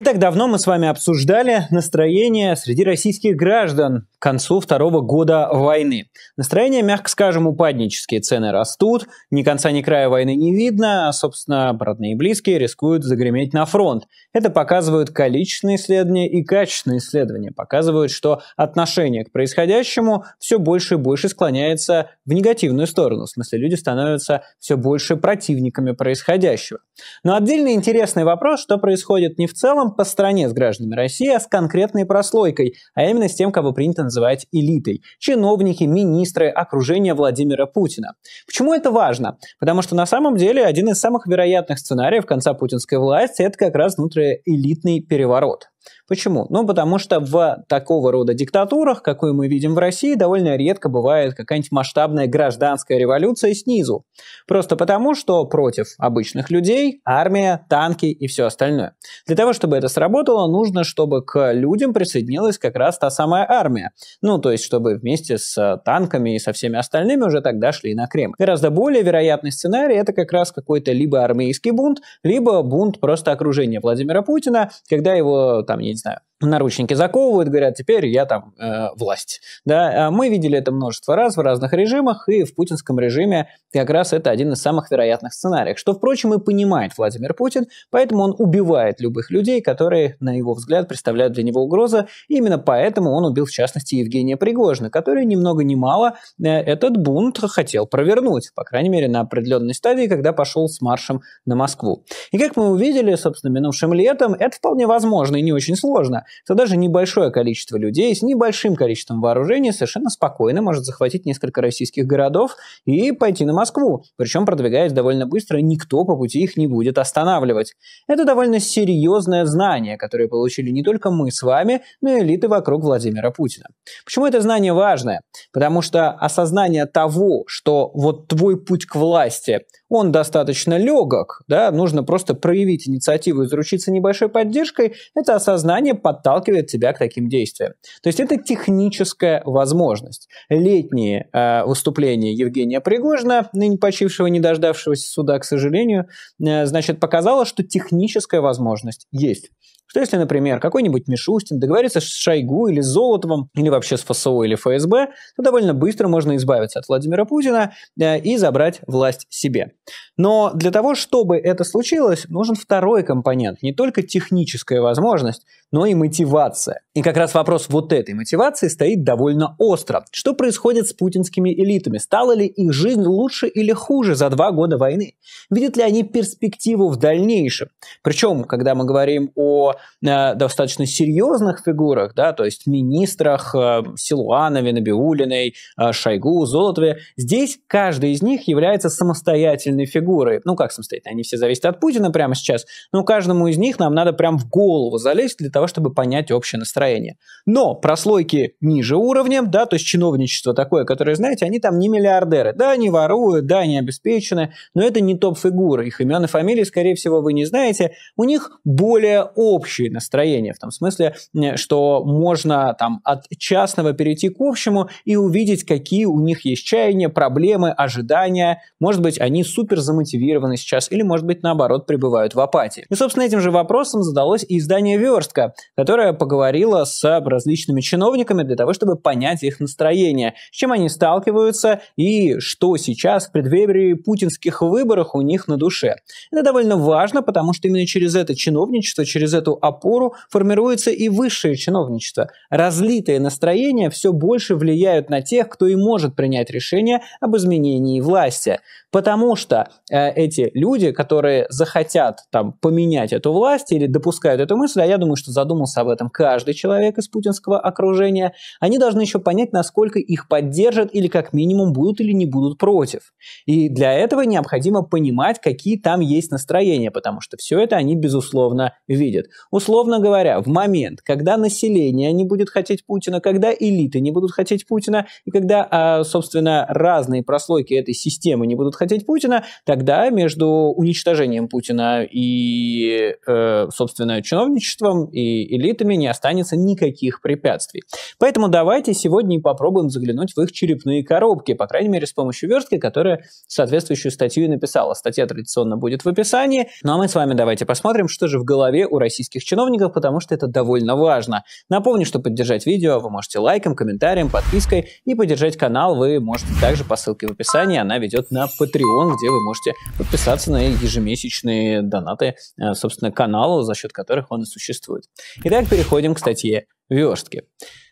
Не так давно мы с вами обсуждали настроение среди российских граждан к концу второго года войны. Настроение, мягко скажем, упаднические. Цены растут, ни конца, ни края войны не видно, а, собственно, родные и близкие рискуют загреметь на фронт. Это показывают количественные исследования и качественные исследования. Показывают, что отношение к происходящему все больше и больше склоняется в негативную сторону. В смысле, люди становятся все больше противниками происходящего. Но отдельный интересный вопрос, что происходит не в целом, целом по стране с гражданами России, а с конкретной прослойкой, а именно с тем, кого принято называть элитой. Чиновники, министры, окружение Владимира Путина. Почему это важно? Потому что на самом деле один из самых вероятных сценариев конца путинской власти – это как раз внутриэлитный переворот. Почему? Ну, потому что в такого рода диктатурах, какую мы видим в России, довольно редко бывает какая-нибудь масштабная гражданская революция снизу. Просто потому, что против обычных людей армия, танки и все остальное. Для того, чтобы это сработало, нужно, чтобы к людям присоединилась как раз та самая армия. Ну, то есть, чтобы вместе с танками и со всеми остальными уже тогда шли на Кремль. Гораздо более вероятный сценарий – это как раз какой-то либо армейский бунт, либо бунт просто окружения Владимира Путина, когда его там um, you know, наручники заковывают, говорят, теперь я там э, власть. Да, а мы видели это множество раз в разных режимах, и в путинском режиме как раз это один из самых вероятных сценариев, что, впрочем, и понимает Владимир Путин, поэтому он убивает любых людей, которые, на его взгляд, представляют для него угрозы. именно поэтому он убил, в частности, Евгения Пригожина, который ни много ни мало э, этот бунт хотел провернуть, по крайней мере, на определенной стадии, когда пошел с маршем на Москву. И как мы увидели, собственно, минувшим летом, это вполне возможно и не очень сложно то даже небольшое количество людей с небольшим количеством вооружения совершенно спокойно может захватить несколько российских городов и пойти на Москву, причем продвигаясь довольно быстро, никто по пути их не будет останавливать. Это довольно серьезное знание, которое получили не только мы с вами, но и элиты вокруг Владимира Путина. Почему это знание важное? Потому что осознание того, что вот твой путь к власти – он достаточно легок, да, нужно просто проявить инициативу и заручиться небольшой поддержкой, это осознание подталкивает тебя к таким действиям. То есть это техническая возможность. Летние э, выступления Евгения Пригожина, ныне почившего, не дождавшегося суда, к сожалению, э, значит, показало, что техническая возможность есть. Что если, например, какой-нибудь Мишустин договорится с Шойгу или с Золотовым, или вообще с ФСО или ФСБ, то довольно быстро можно избавиться от Владимира Путина э, и забрать власть себе. Но для того, чтобы это случилось, нужен второй компонент, не только техническая возможность, но и мотивация. И как раз вопрос вот этой мотивации стоит довольно остро. Что происходит с путинскими элитами? Стала ли их жизнь лучше или хуже за два года войны? Видят ли они перспективу в дальнейшем? Причем, когда мы говорим о э, достаточно серьезных фигурах, да, то есть министрах э, Силуанове, Набиулиной, э, Шойгу, Золотове, здесь каждый из них является самостоятельной фигурой. Ну как самостоятельно? Они все зависят от Путина прямо сейчас, но каждому из них нам надо прям в голову залезть для того, того, чтобы понять общее настроение. Но прослойки ниже уровнем, да, то есть чиновничество такое, которое, знаете, они там не миллиардеры. Да, они воруют, да, они обеспечены, но это не топ-фигуры. Их имен и фамилии, скорее всего, вы не знаете. У них более общее настроение, в том смысле, что можно там от частного перейти к общему и увидеть, какие у них есть чаяния, проблемы, ожидания. Может быть, они супер замотивированы сейчас, или, может быть, наоборот, пребывают в апатии. И, собственно, этим же вопросом задалось и издание «Верстка», которая поговорила с различными чиновниками для того, чтобы понять их настроение, с чем они сталкиваются и что сейчас в преддверии путинских выборов у них на душе. Это довольно важно, потому что именно через это чиновничество, через эту опору формируется и высшее чиновничество. Разлитые настроения все больше влияют на тех, кто и может принять решение об изменении власти. Потому что э, эти люди, которые захотят там поменять эту власть или допускают эту мысль, а я думаю, что задумался об этом каждый человек из путинского окружения, они должны еще понять, насколько их поддержат или как минимум будут или не будут против. И для этого необходимо понимать, какие там есть настроения, потому что все это они, безусловно, видят. Условно говоря, в момент, когда население не будет хотеть Путина, когда элиты не будут хотеть Путина, и когда, а, собственно, разные прослойки этой системы не будут хотеть Путина, тогда между уничтожением Путина и, э, собственно, чиновничеством и и элитами не останется никаких препятствий. Поэтому давайте сегодня и попробуем заглянуть в их черепные коробки, по крайней мере, с помощью верстки, которая соответствующую статью и написала. Статья традиционно будет в описании. Ну а мы с вами давайте посмотрим, что же в голове у российских чиновников, потому что это довольно важно. Напомню, что поддержать видео вы можете лайком, комментарием, подпиской и поддержать канал вы можете также по ссылке в описании. Она ведет на Patreon, где вы можете подписаться на ежемесячные донаты, э, собственно, каналу, за счет которых он и существует. Итак, переходим к статье «Верстки».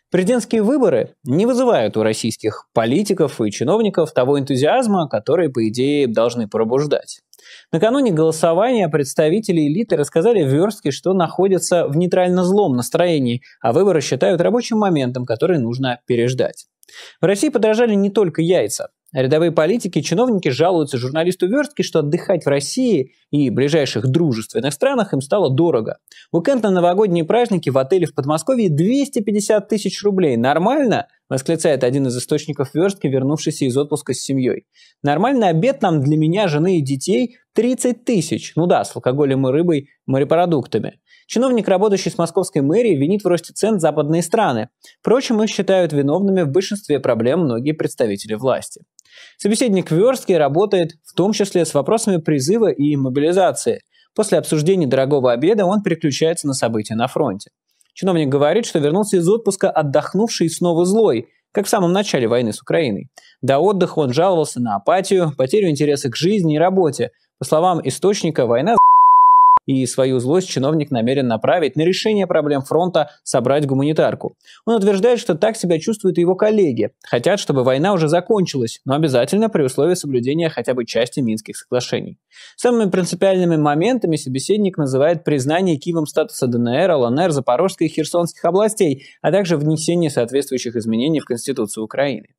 Президентские выборы не вызывают у российских политиков и чиновников того энтузиазма, который, по идее, должны пробуждать. Накануне голосования представители элиты рассказали в верстке, что находятся в нейтрально-злом настроении, а выборы считают рабочим моментом, который нужно переждать. В России подорожали не только яйца. Рядовые политики и чиновники жалуются журналисту Верстке, что отдыхать в России и ближайших дружественных странах им стало дорого. Уикенд на новогодние праздники в отеле в Подмосковье 250 тысяч рублей. Нормально? Восклицает один из источников Верстки, вернувшийся из отпуска с семьей. Нормальный обед нам для меня, жены и детей 30 тысяч. Ну да, с алкоголем и рыбой, морепродуктами. Чиновник, работающий с московской мэрией, винит в росте цен западные страны. Впрочем, их считают виновными в большинстве проблем многие представители власти. Собеседник Верстки работает в том числе с вопросами призыва и мобилизации. После обсуждения дорогого обеда он переключается на события на фронте. Чиновник говорит, что вернулся из отпуска отдохнувший и снова злой, как в самом начале войны с Украиной. До отдыха он жаловался на апатию, потерю интереса к жизни и работе. По словам источника, война и свою злость чиновник намерен направить на решение проблем фронта собрать гуманитарку. Он утверждает, что так себя чувствуют его коллеги. Хотят, чтобы война уже закончилась, но обязательно при условии соблюдения хотя бы части Минских соглашений. Самыми принципиальными моментами собеседник называет признание Киевом статуса ДНР, ЛНР, Запорожской и Херсонских областей, а также внесение соответствующих изменений в Конституцию Украины.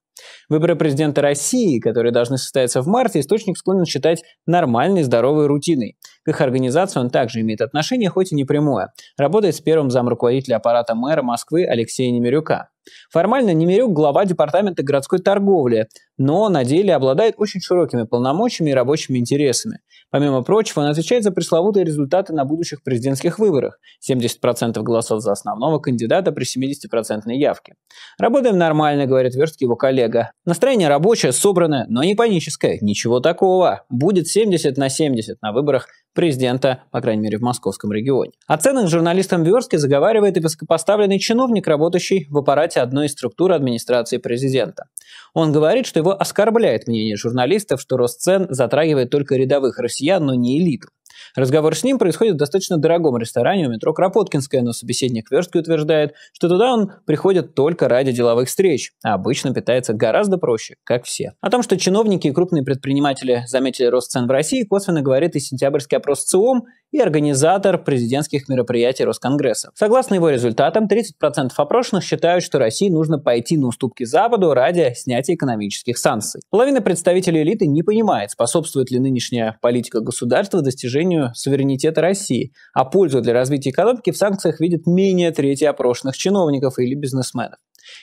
Выборы президента России, которые должны состояться в марте, источник склонен считать нормальной здоровой рутиной их организации он также имеет отношение, хоть и не прямое. Работает с первым замруководителя аппарата мэра Москвы Алексея Немирюка. Формально Немирюк – глава департамента городской торговли, но на деле обладает очень широкими полномочиями и рабочими интересами. Помимо прочего, он отвечает за пресловутые результаты на будущих президентских выборах – 70% голосов за основного кандидата при 70% явке. «Работаем нормально», – говорит Верстки его коллега. «Настроение рабочее, собранное, но не паническое. Ничего такого. Будет 70 на 70 на выборах президента, по крайней мере, в московском регионе. О а ценах журналистам Верски заговаривает и высокопоставленный чиновник, работающий в аппарате одной из структур администрации президента. Он говорит, что его оскорбляет мнение журналистов, что рост цен затрагивает только рядовых россиян, но не элиту. Разговор с ним происходит в достаточно дорогом ресторане у метро Кропоткинская, но собеседник Верстки утверждает, что туда он приходит только ради деловых встреч, а обычно питается гораздо проще, как все. О том, что чиновники и крупные предприниматели заметили рост цен в России, косвенно говорит и сентябрьский опрос ЦИОМ и организатор президентских мероприятий Росконгресса. Согласно его результатам, 30% опрошенных считают, что России нужно пойти на уступки Западу ради снятия экономических санкций. Половина представителей элиты не понимает, способствует ли нынешняя политика государства достижению нарушению суверенитета России, а пользу для развития экономики в санкциях видят менее трети опрошенных чиновников или бизнесменов.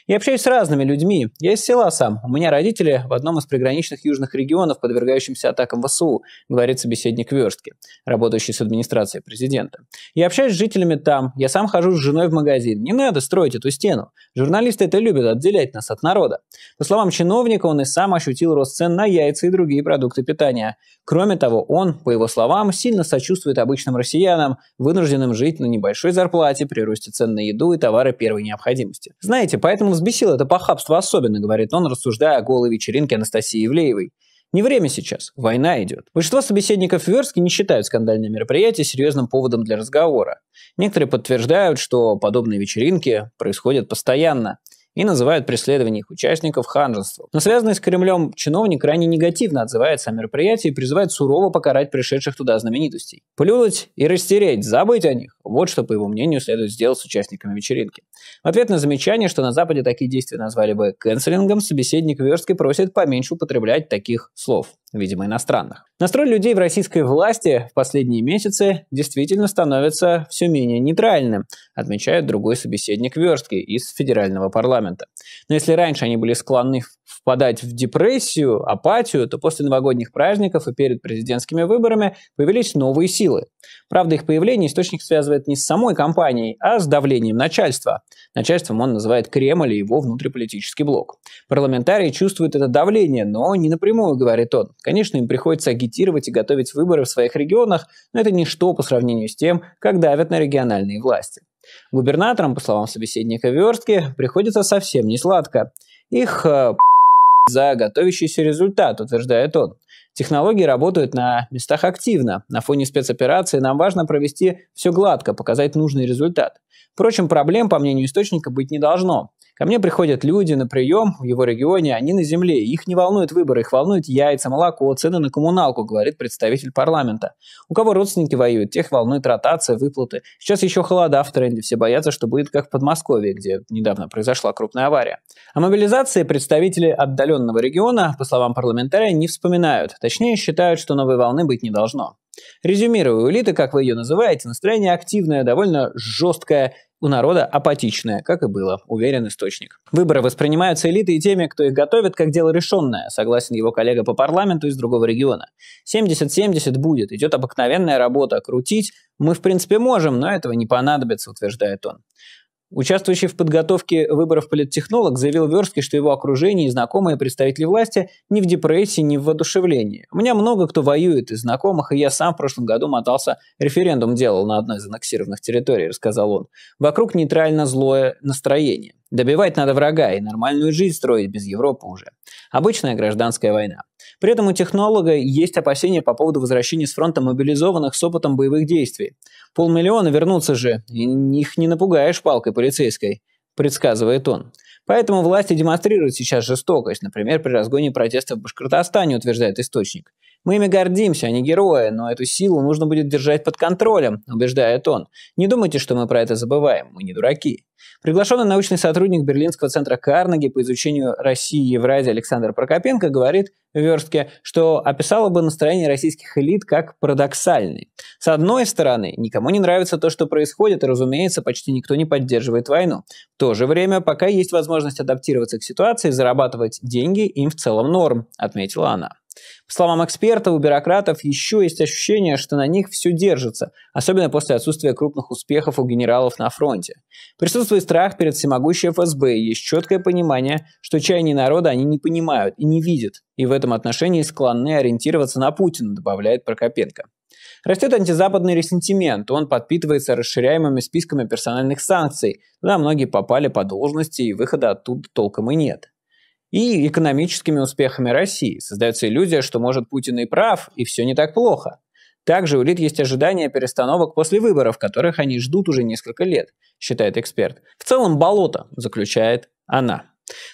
Я общаюсь с разными людьми. Я из села сам. У меня родители в одном из приграничных южных регионов, подвергающимся атакам ВСУ, говорит собеседник Верстки, работающий с администрацией президента. Я общаюсь с жителями там. Я сам хожу с женой в магазин. Не надо строить эту стену. Журналисты это любят, отделять нас от народа. По словам чиновника, он и сам ощутил рост цен на яйца и другие продукты питания. Кроме того, он, по его словам, сильно сочувствует обычным россиянам, вынужденным жить на небольшой зарплате при росте цен на еду и товары первой необходимости. Знаете, поэтому взбесило это похабство особенно, говорит он, рассуждая о голой вечеринке Анастасии Евлеевой. Не время сейчас, война идет. Большинство собеседников Верски не считают скандальное мероприятие серьезным поводом для разговора. Некоторые подтверждают, что подобные вечеринки происходят постоянно и называют преследование их участников ханжеством. Но связанный с Кремлем чиновник крайне негативно отзывается о мероприятии и призывает сурово покарать пришедших туда знаменитостей. Плюнуть и растереть, забыть о них – вот что, по его мнению, следует сделать с участниками вечеринки. В ответ на замечание, что на Западе такие действия назвали бы канцелингом, собеседник Верстки просит поменьше употреблять таких слов видимо, иностранных. Настрой людей в российской власти в последние месяцы действительно становится все менее нейтральным, отмечает другой собеседник Верстки из федерального парламента. Но если раньше они были склонны впадать в депрессию, апатию, то после новогодних праздников и перед президентскими выборами появились новые силы. Правда, их появление источник связывает не с самой компанией, а с давлением начальства. Начальством он называет Кремль и его внутриполитический блок. Парламентарии чувствуют это давление, но не напрямую, говорит он. Конечно, им приходится агитировать и готовить выборы в своих регионах, но это ничто по сравнению с тем, как давят на региональные власти. Губернаторам, по словам собеседника Верстки, приходится совсем не сладко. Их э, за готовящийся результат, утверждает он. Технологии работают на местах активно. На фоне спецоперации нам важно провести все гладко, показать нужный результат. Впрочем, проблем, по мнению источника, быть не должно. Ко мне приходят люди на прием в его регионе, они на земле. Их не волнует выборы, их волнуют яйца, молоко, цены на коммуналку, говорит представитель парламента. У кого родственники воюют, тех волнует ротация, выплаты. Сейчас еще холода в тренде, все боятся, что будет как в Подмосковье, где недавно произошла крупная авария. О мобилизации представители отдаленного региона, по словам парламентария, не вспоминают. Точнее, считают, что новой волны быть не должно. Резюмирую, у элиты, как вы ее называете, настроение активное, довольно жесткое, у народа апатичное, как и было, уверен источник. Выборы воспринимаются элитой и теми, кто их готовит, как дело решенное, согласен его коллега по парламенту из другого региона. 70-70 будет, идет обыкновенная работа, крутить мы в принципе можем, но этого не понадобится, утверждает он. Участвующий в подготовке выборов политтехнолог заявил Верстке, что его окружение и знакомые представители власти не в депрессии, не в воодушевлении. У меня много кто воюет из знакомых, и я сам в прошлом году мотался, референдум делал на одной из аннексированных территорий, рассказал он. Вокруг нейтрально злое настроение. Добивать надо врага и нормальную жизнь строить без Европы уже. Обычная гражданская война. При этом у технолога есть опасения по поводу возвращения с фронта мобилизованных с опытом боевых действий. Полмиллиона вернутся же, и их не напугаешь палкой полицейской, предсказывает он. Поэтому власти демонстрируют сейчас жестокость, например, при разгоне протестов в Башкортостане, утверждает источник. Мы ими гордимся, они герои, но эту силу нужно будет держать под контролем, убеждает он. Не думайте, что мы про это забываем, мы не дураки. Приглашенный научный сотрудник Берлинского центра Карнеги по изучению России и Евразии Александр Прокопенко говорит, верстке, что описало бы настроение российских элит как парадоксальный. С одной стороны, никому не нравится то, что происходит, и, разумеется, почти никто не поддерживает войну. В то же время, пока есть возможность адаптироваться к ситуации, зарабатывать деньги им в целом норм, отметила она. По словам экспертов, у бюрократов еще есть ощущение, что на них все держится, особенно после отсутствия крупных успехов у генералов на фронте. Присутствует страх перед всемогущей ФСБ, и есть четкое понимание, что чаяние народа они не понимают и не видят и в этом отношении склонны ориентироваться на Путина, добавляет Прокопенко. Растет антизападный ресентимент, он подпитывается расширяемыми списками персональных санкций, куда многие попали по должности и выхода оттуда толком и нет. И экономическими успехами России. Создается иллюзия, что, может, Путин и прав, и все не так плохо. Также у элит есть ожидания перестановок после выборов, которых они ждут уже несколько лет, считает эксперт. В целом болото, заключает она.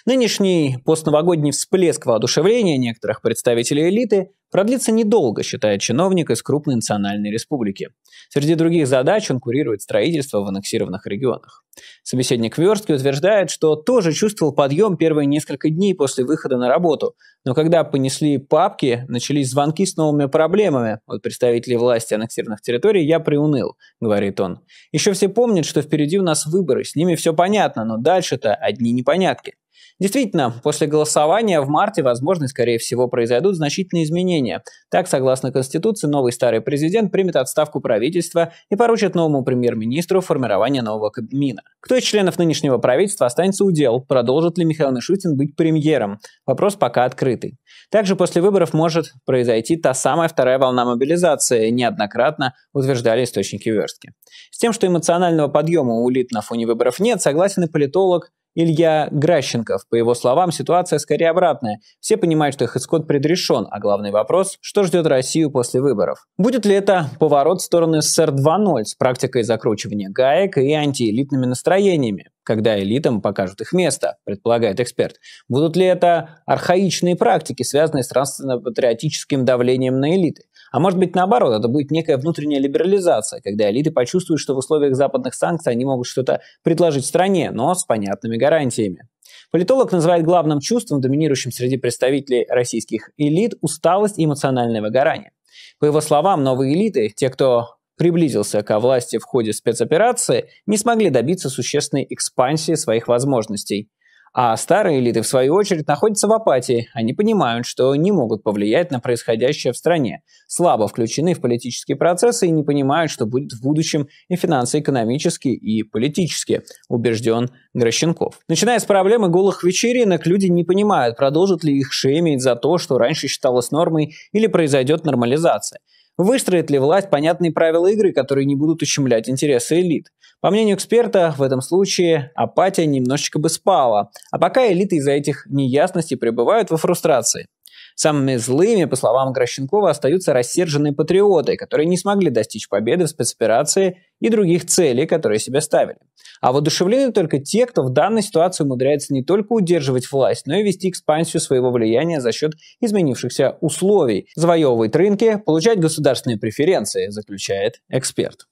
Нынешний постновогодний всплеск воодушевления некоторых представителей элиты продлится недолго, считает чиновник из крупной национальной республики. Среди других задач он курирует строительство в аннексированных регионах. Собеседник Верстки утверждает, что тоже чувствовал подъем первые несколько дней после выхода на работу, но когда понесли папки, начались звонки с новыми проблемами от представителей власти аннексированных территорий, я приуныл, говорит он. Еще все помнят, что впереди у нас выборы, с ними все понятно, но дальше-то одни непонятки. Действительно, после голосования в марте, возможно, скорее всего, произойдут значительные изменения. Так, согласно Конституции, новый старый президент примет отставку правительства и поручит новому премьер-министру формирование нового Кабмина. Кто из членов нынешнего правительства останется у дел, Продолжит ли Михаил Мишустин быть премьером? Вопрос пока открытый. Также после выборов может произойти та самая вторая волна мобилизации, неоднократно утверждали источники верстки. С тем, что эмоционального подъема у элит на фоне выборов нет, согласен и политолог Илья Гращенков. По его словам, ситуация скорее обратная. Все понимают, что их исход предрешен, а главный вопрос – что ждет Россию после выборов? Будет ли это поворот в сторону СССР 2.0 с практикой закручивания гаек и антиэлитными настроениями? когда элитам покажут их место, предполагает эксперт. Будут ли это архаичные практики, связанные с нравственно-патриотическим давлением на элиты? А может быть, наоборот, это будет некая внутренняя либерализация, когда элиты почувствуют, что в условиях западных санкций они могут что-то предложить стране, но с понятными гарантиями. Политолог называет главным чувством, доминирующим среди представителей российских элит, усталость и эмоциональное выгорание. По его словам, новые элиты, те, кто приблизился ко власти в ходе спецоперации, не смогли добиться существенной экспансии своих возможностей. А старые элиты, в свою очередь, находятся в апатии. Они понимают, что не могут повлиять на происходящее в стране, слабо включены в политические процессы и не понимают, что будет в будущем и финансово-экономически, и политически, убежден Грощенков. Начиная с проблемы голых вечеринок, люди не понимают, продолжат ли их шеймить за то, что раньше считалось нормой, или произойдет нормализация. Выстроит ли власть понятные правила игры, которые не будут ущемлять интересы элит? По мнению эксперта, в этом случае апатия немножечко бы спала, а пока элиты из-за этих неясностей пребывают во фрустрации. Самыми злыми, по словам Грощенкова, остаются рассерженные патриоты, которые не смогли достичь победы в спецоперации и других целей, которые себе ставили. А воодушевлены только те, кто в данной ситуации умудряется не только удерживать власть, но и вести экспансию своего влияния за счет изменившихся условий, завоевывать рынки, получать государственные преференции, заключает эксперт.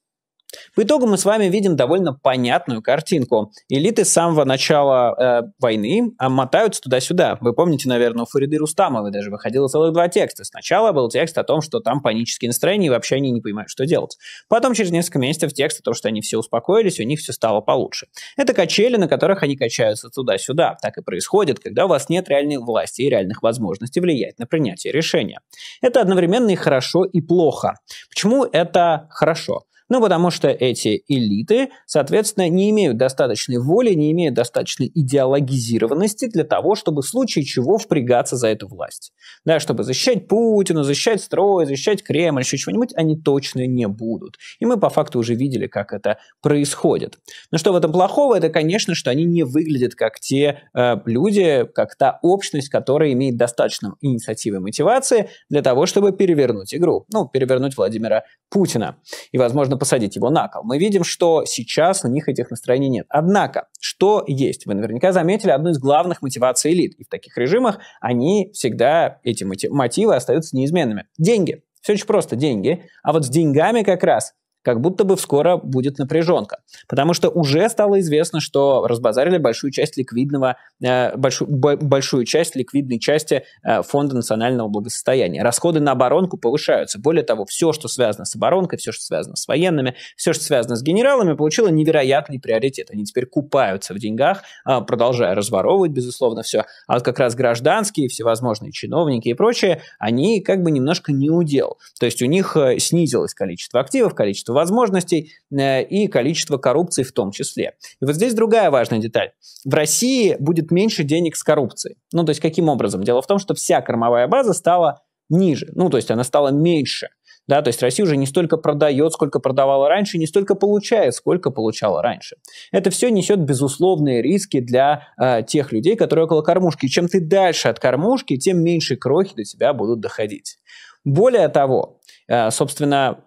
По итогу мы с вами видим довольно понятную картинку. Элиты с самого начала э, войны а, мотаются туда-сюда. Вы помните, наверное, у Фариды Рустамовой даже выходило целых два текста. Сначала был текст о том, что там панические настроения, и вообще они не понимают, что делать. Потом через несколько месяцев текст о том, что они все успокоились, у них все стало получше. Это качели, на которых они качаются туда-сюда. Так и происходит, когда у вас нет реальной власти и реальных возможностей влиять на принятие решения. Это одновременно и хорошо, и плохо. Почему это хорошо? Ну, потому что эти элиты, соответственно, не имеют достаточной воли, не имеют достаточной идеологизированности для того, чтобы в случае чего впрягаться за эту власть. Да, чтобы защищать Путина, защищать строй, защищать Кремль, еще чего-нибудь, они точно не будут. И мы по факту уже видели, как это происходит. Но что в этом плохого? Это, конечно, что они не выглядят как те э, люди, как та общность, которая имеет достаточно инициативы и мотивации для того, чтобы перевернуть игру. Ну, перевернуть Владимира Путина. И, возможно, посадить его на кол. Мы видим, что сейчас у них этих настроений нет. Однако, что есть? Вы наверняка заметили одну из главных мотиваций элит. И в таких режимах они всегда, эти мотивы остаются неизменными. Деньги. Все очень просто, деньги. А вот с деньгами как раз как будто бы скоро будет напряженка. Потому что уже стало известно, что разбазарили большую часть ликвидного, э, большую, большую часть ликвидной части э, Фонда национального благосостояния. Расходы на оборонку повышаются. Более того, все, что связано с оборонкой, все, что связано с военными, все, что связано с генералами, получило невероятный приоритет. Они теперь купаются в деньгах, э, продолжая разворовывать, безусловно, все. А вот как раз гражданские, всевозможные чиновники и прочие, они как бы немножко не удел. То есть у них э, снизилось количество активов, количество количество возможностей э, и количество коррупции в том числе. И вот здесь другая важная деталь. В России будет меньше денег с коррупцией. Ну, то есть каким образом? Дело в том, что вся кормовая база стала ниже, ну, то есть она стала меньше. Да, то есть Россия уже не столько продает, сколько продавала раньше, не столько получает, сколько получала раньше. Это все несет безусловные риски для э, тех людей, которые около кормушки. И чем ты дальше от кормушки, тем меньше крохи до тебя будут доходить. Более того, э, собственно,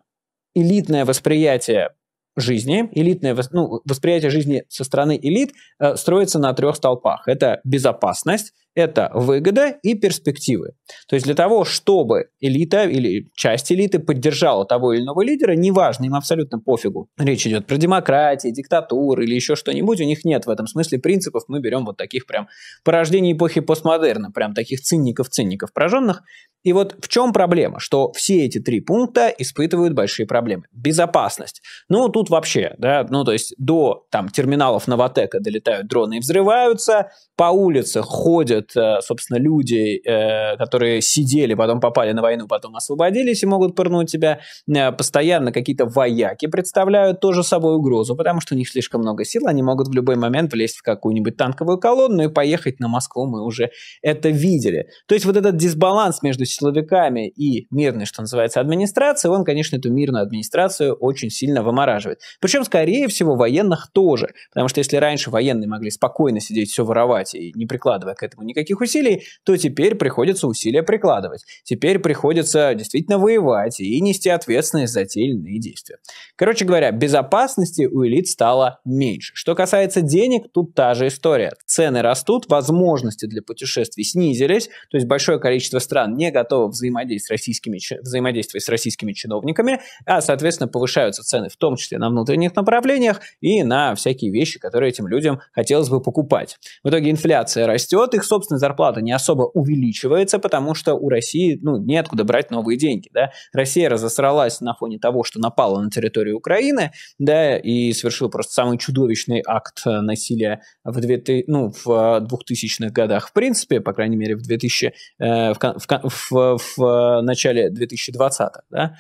элитное восприятие жизни, элитное ну, восприятие жизни со стороны элит э, строится на трех столпах. Это безопасность, это выгода и перспективы. То есть для того, чтобы элита или часть элиты поддержала того или иного лидера, неважно, им абсолютно пофигу. Речь идет про демократии, диктатуры или еще что-нибудь, у них нет в этом смысле принципов. Мы берем вот таких прям порождений эпохи постмодерна, прям таких циников-циников прожженных, и вот в чем проблема, что все эти три пункта испытывают большие проблемы. Безопасность. Ну, тут вообще, да, ну, то есть до там терминалов Новотека долетают дроны и взрываются, по улице ходят, э, собственно, люди, э, которые сидели, потом попали на войну, потом освободились и могут пырнуть тебя. Э, постоянно какие-то вояки представляют тоже собой угрозу, потому что у них слишком много сил, они могут в любой момент влезть в какую-нибудь танковую колонну и поехать на Москву, мы уже это видели. То есть вот этот дисбаланс между силовиками и мирной, что называется, администрацией, он, конечно, эту мирную администрацию очень сильно вымораживает. Причем, скорее всего, военных тоже. Потому что если раньше военные могли спокойно сидеть, все воровать и не прикладывая к этому никаких усилий, то теперь приходится усилия прикладывать. Теперь приходится действительно воевать и нести ответственность за те или иные действия. Короче говоря, безопасности у элит стало меньше. Что касается денег, тут та же история. Цены растут, возможности для путешествий снизились, то есть большое количество стран не готовы готова взаимодействовать с российскими, взаимодействовать с российскими чиновниками, а, соответственно, повышаются цены, в том числе на внутренних направлениях и на всякие вещи, которые этим людям хотелось бы покупать. В итоге инфляция растет, их собственная зарплата не особо увеличивается, потому что у России ну, неоткуда брать новые деньги. Да? Россия разосралась на фоне того, что напала на территорию Украины, да, и совершила просто самый чудовищный акт э, насилия в, 2000, ну, в 2000-х э, годах, в принципе, по крайней мере, в 2000, э, в, в, в, э, начале 2020-х. Да?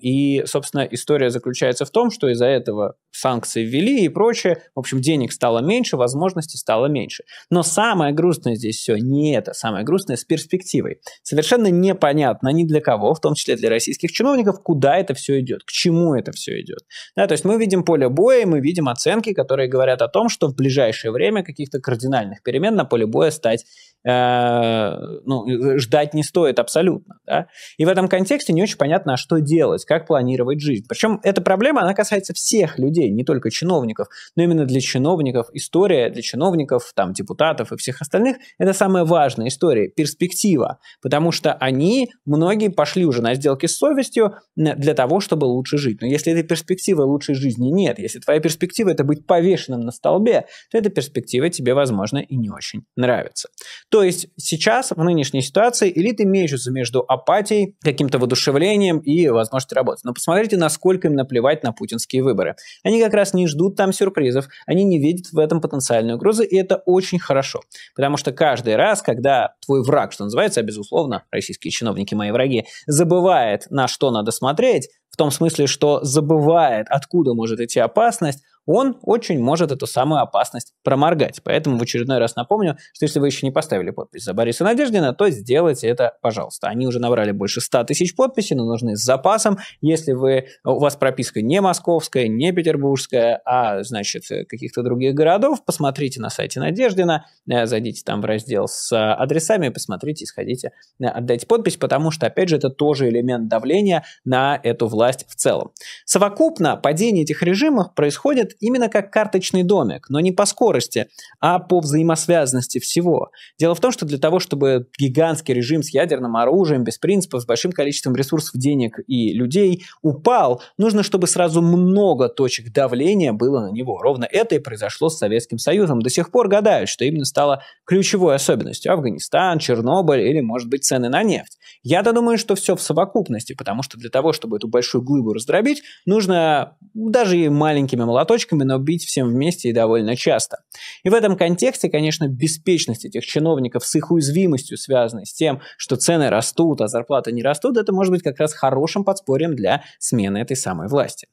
И, собственно, история заключается в том, что из-за этого санкции ввели и прочее. В общем, денег стало меньше, возможностей стало меньше. Но самое грустное здесь все не это. Самое грустное с перспективой. Совершенно непонятно ни для кого, в том числе для российских чиновников, куда это все идет, к чему это все идет. Да, то есть мы видим поле боя, мы видим оценки, которые говорят о том, что в ближайшее время каких-то кардинальных перемен на поле боя стать Э, ну, ждать не стоит абсолютно. Да? И в этом контексте не очень понятно, а что делать, как планировать жизнь. Причем эта проблема, она касается всех людей, не только чиновников, но именно для чиновников история, для чиновников, там, депутатов и всех остальных, это самая важная история, перспектива, потому что они, многие пошли уже на сделки с совестью для того, чтобы лучше жить. Но если этой перспективы лучшей жизни нет, если твоя перспектива это быть повешенным на столбе, то эта перспектива тебе, возможно, и не очень нравится. То есть сейчас, в нынешней ситуации, элиты мечутся между апатией, каким-то воодушевлением и возможностью работать. Но посмотрите, насколько им наплевать на путинские выборы. Они как раз не ждут там сюрпризов, они не видят в этом потенциальную угрозу, и это очень хорошо. Потому что каждый раз, когда твой враг, что называется, а безусловно, российские чиновники мои враги, забывает, на что надо смотреть, в том смысле, что забывает, откуда может идти опасность, он очень может эту самую опасность проморгать. Поэтому в очередной раз напомню, что если вы еще не поставили подпись за Бориса Надеждина, то сделайте это, пожалуйста. Они уже набрали больше 100 тысяч подписей, но нужны с запасом. Если вы, у вас прописка не московская, не петербургская, а, значит, каких-то других городов, посмотрите на сайте Надеждина, э, зайдите там в раздел с адресами, посмотрите, сходите, э, отдайте подпись, потому что, опять же, это тоже элемент давления на эту власть в целом. Совокупно падение этих режимов происходит именно как карточный домик, но не по скорости, а по взаимосвязанности всего. Дело в том, что для того, чтобы гигантский режим с ядерным оружием, без принципов, с большим количеством ресурсов, денег и людей упал, нужно, чтобы сразу много точек давления было на него. Ровно это и произошло с Советским Союзом. До сих пор гадают, что именно стало ключевой особенностью Афганистан, Чернобыль или, может быть, цены на нефть. Я-то думаю, что все в совокупности, потому что для того, чтобы эту большую глыбу раздробить, нужно даже и маленькими молоточками кусочками, но бить всем вместе и довольно часто. И в этом контексте, конечно, беспечность этих чиновников с их уязвимостью, связанной с тем, что цены растут, а зарплаты не растут, это может быть как раз хорошим подспорьем для смены этой самой власти.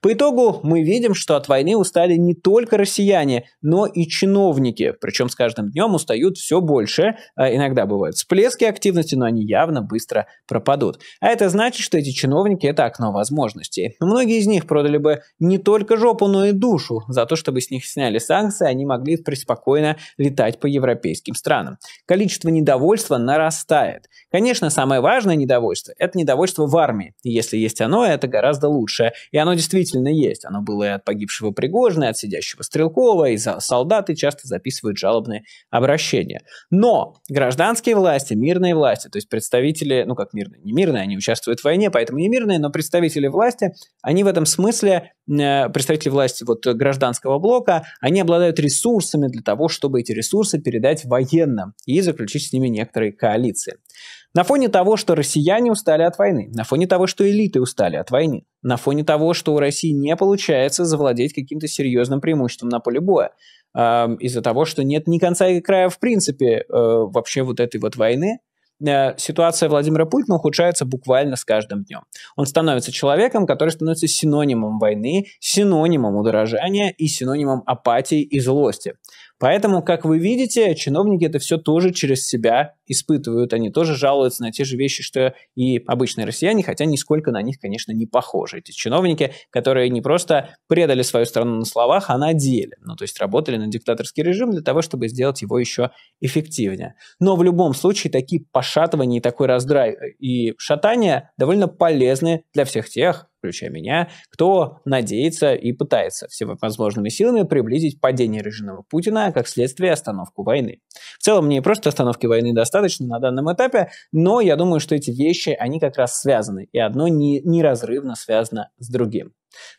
По итогу мы видим, что от войны устали не только россияне, но и чиновники. Причем с каждым днем устают все больше. А, иногда бывают всплески активности, но они явно быстро пропадут. А это значит, что эти чиновники – это окно возможностей. Многие из них продали бы не только жопу, но и душу. За то, чтобы с них сняли санкции, они могли преспокойно летать по европейским странам. Количество недовольства нарастает. Конечно, самое важное недовольство – это недовольство в армии. Если есть оно, это гораздо лучше. И оно действительно есть. Оно было и от погибшего Пригожина, и от сидящего Стрелкова, и за солдаты часто записывают жалобные обращения. Но гражданские власти, мирные власти, то есть представители, ну как мирные, не мирные, они участвуют в войне, поэтому не мирные, но представители власти, они в этом смысле, э, представители власти вот гражданского блока, они обладают ресурсами для того, чтобы эти ресурсы передать военным и заключить с ними некоторые коалиции. На фоне того, что россияне устали от войны, на фоне того, что элиты устали от войны, на фоне того, что у России не получается завладеть каким-то серьезным преимуществом на поле боя, э, из-за того, что нет ни конца и края в принципе э, вообще вот этой вот войны, э, ситуация Владимира Путина ухудшается буквально с каждым днем. Он становится человеком, который становится синонимом войны, синонимом удорожания и синонимом апатии и злости. Поэтому, как вы видите, чиновники это все тоже через себя испытывают, они тоже жалуются на те же вещи, что и обычные россияне, хотя нисколько на них, конечно, не похожи эти чиновники, которые не просто предали свою страну на словах, а на деле. Ну, то есть работали на диктаторский режим для того, чтобы сделать его еще эффективнее. Но в любом случае такие пошатывания и такой раздрай и шатания довольно полезны для всех тех, включая меня, кто надеется и пытается всеми возможными силами приблизить падение режима Путина, а как следствие остановку войны. В целом, мне просто остановки войны достаточно, достаточно на данном этапе, но я думаю, что эти вещи, они как раз связаны, и одно не, неразрывно связано с другим.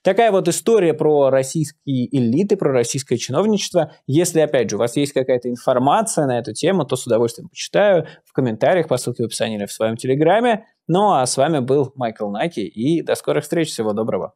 Такая вот история про российские элиты, про российское чиновничество. Если, опять же, у вас есть какая-то информация на эту тему, то с удовольствием почитаю в комментариях по ссылке в описании или в своем телеграме. Ну а с вами был Майкл Наки, и до скорых встреч, всего доброго.